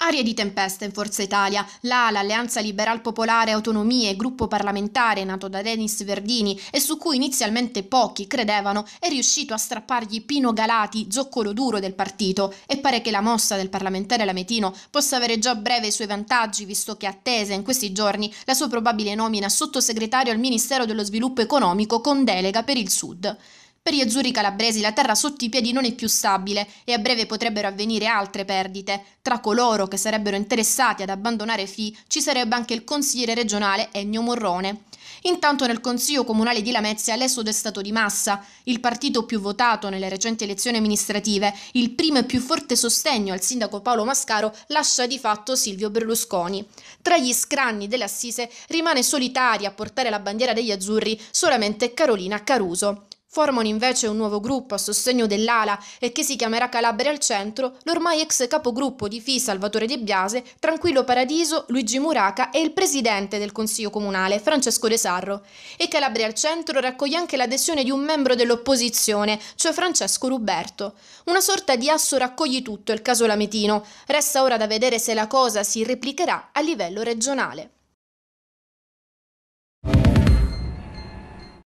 Aria di tempesta in Forza Italia, Là l'Alleanza Liberal Popolare Autonomie, gruppo parlamentare nato da Denis Verdini e su cui inizialmente pochi credevano, è riuscito a strappargli Pino Galati, zoccolo duro del partito, e pare che la mossa del parlamentare Lametino possa avere già breve i suoi vantaggi, visto che attesa in questi giorni la sua probabile nomina sottosegretario al Ministero dello Sviluppo Economico con delega per il Sud. Per gli azzurri calabresi la terra sotto i piedi non è più stabile e a breve potrebbero avvenire altre perdite. Tra coloro che sarebbero interessati ad abbandonare FI ci sarebbe anche il consigliere regionale Ennio Morrone. Intanto nel Consiglio Comunale di Lamezia l'esodo è stato di massa. Il partito più votato nelle recenti elezioni amministrative, il primo e più forte sostegno al sindaco Paolo Mascaro, lascia di fatto Silvio Berlusconi. Tra gli scranni dell'assise rimane solitaria a portare la bandiera degli azzurri solamente Carolina Caruso. Formano invece un nuovo gruppo a sostegno dell'ala e che si chiamerà Calabria al Centro, l'ormai ex capogruppo di FI Salvatore De Biase, Tranquillo Paradiso, Luigi Muraca e il presidente del Consiglio Comunale, Francesco De Sarro. E Calabria al Centro raccoglie anche l'adesione di un membro dell'opposizione, cioè Francesco Ruberto. Una sorta di asso raccoglie tutto il caso Lametino. Resta ora da vedere se la cosa si replicherà a livello regionale.